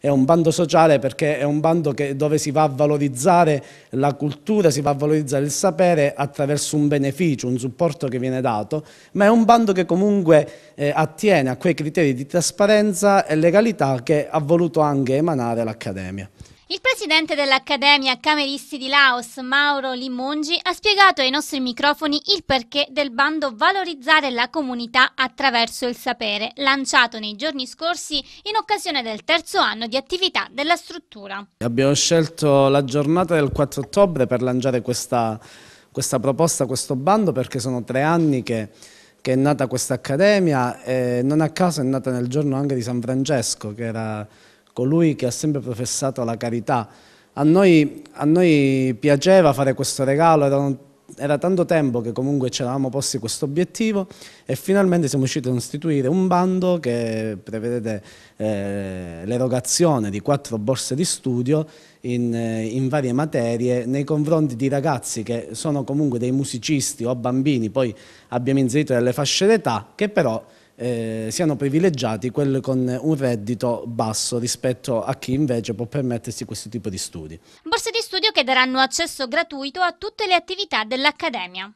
è un bando sociale perché è un bando che, dove si va a valorizzare la cultura, si va a valorizzare il sapere attraverso un beneficio, un supporto che viene dato, ma è un bando che comunque eh, attiene a quei criteri di trasparenza e legalità che ha voluto anche emanare l'Accademia. Il presidente dell'Accademia Cameristi di Laos, Mauro Limongi, ha spiegato ai nostri microfoni il perché del bando Valorizzare la comunità attraverso il sapere, lanciato nei giorni scorsi in occasione del terzo anno di attività della struttura. Abbiamo scelto la giornata del 4 ottobre per lanciare questa, questa proposta, questo bando, perché sono tre anni che che è nata questa accademia e non a caso è nata nel giorno anche di San Francesco, che era colui che ha sempre professato la carità. A noi, a noi piaceva fare questo regalo, era, era tanto tempo che comunque ci eravamo posti questo obiettivo e finalmente siamo riusciti a istituire un bando che prevede eh, l'erogazione di quattro borse di studio in, eh, in, varie materie nei confronti di ragazzi che sono comunque dei musicisti o bambini, poi abbiamo inserito delle fasce d'età che però eh, siano privilegiati quelli con un reddito basso rispetto a chi invece può permettersi questo tipo di studi. Borse di studio che daranno accesso gratuito a tutte le attività dell'Accademia.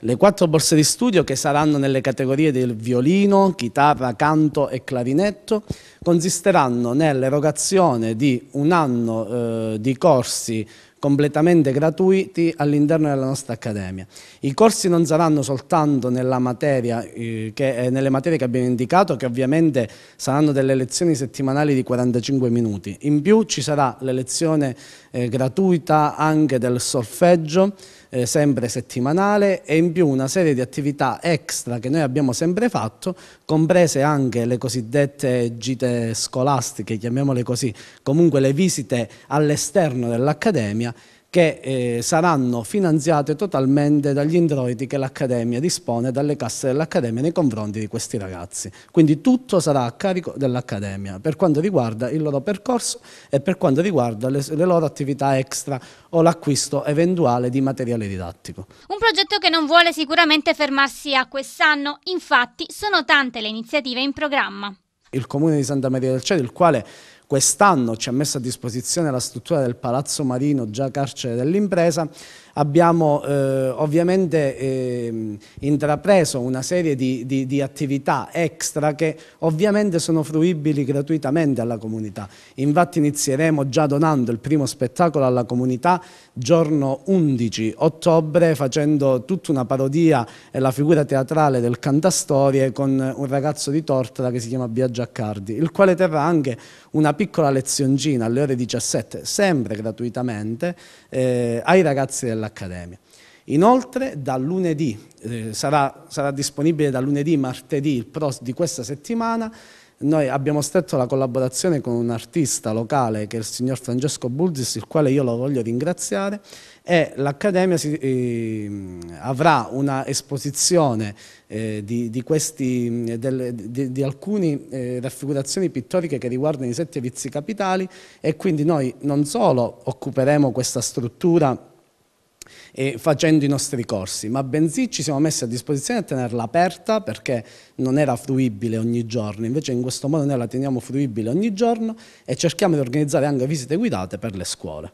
Le quattro borse di studio che saranno nelle categorie del violino, chitarra, canto e clarinetto consisteranno nell'erogazione di un anno eh, di corsi completamente gratuiti all'interno della nostra accademia. I corsi non saranno soltanto materia, eh, che, eh, nelle materie che abbiamo indicato, che ovviamente saranno delle lezioni settimanali di 45 minuti. In più ci sarà l'elezione eh, gratuita anche del solfeggio, eh, sempre settimanale e in più una serie di attività extra che noi abbiamo sempre fatto, comprese anche le cosiddette gite scolastiche, chiamiamole così, comunque le visite all'esterno dell'Accademia dell'Accademia che eh, saranno finanziate totalmente dagli introiti che l'Accademia dispone dalle casse dell'Accademia nei confronti di questi ragazzi. Quindi tutto sarà a carico dell'Accademia per quanto riguarda il loro percorso e per quanto riguarda le, le loro attività extra o l'acquisto eventuale di materiale didattico. Un progetto che non vuole sicuramente fermarsi a quest'anno, infatti sono tante le iniziative in programma. Il Comune di Santa Maria del Cielo, il quale Quest'anno ci ha messo a disposizione la struttura del Palazzo Marino, già carcere dell'impresa, abbiamo eh, ovviamente eh, intrapreso una serie di, di, di, attività extra che ovviamente sono fruibili gratuitamente alla comunità. Infatti inizieremo già donando il primo spettacolo alla comunità giorno 11 ottobre facendo tutta una parodia e la figura teatrale del Cantastorie con un ragazzo di Tortola che si chiama Bia Giaccardi, il quale terrà anche una piccola lezioncina alle ore 17, sempre gratuitamente, eh, ai ragazzi della dell'Accademia. Inoltre da lunedì, eh, sarà, sarà, disponibile da lunedì, martedì, il PROS di questa settimana, noi abbiamo stretto la collaborazione con un artista locale che è il signor Francesco Bulgis, il quale io lo voglio ringraziare, e l'Accademia eh, avrà un'esposizione eh, di, di, di, di, alcune eh, raffigurazioni pittoriche che riguardano i sette vizi capitali e quindi noi non solo occuperemo questa struttura eh, facendo i nostri corsi, ma bensì ci siamo messi a disposizione a tenerla aperta perché non era fruibile ogni giorno, invece in questo modo noi la teniamo fruibile ogni giorno e cerchiamo di organizzare anche visite guidate per le scuole.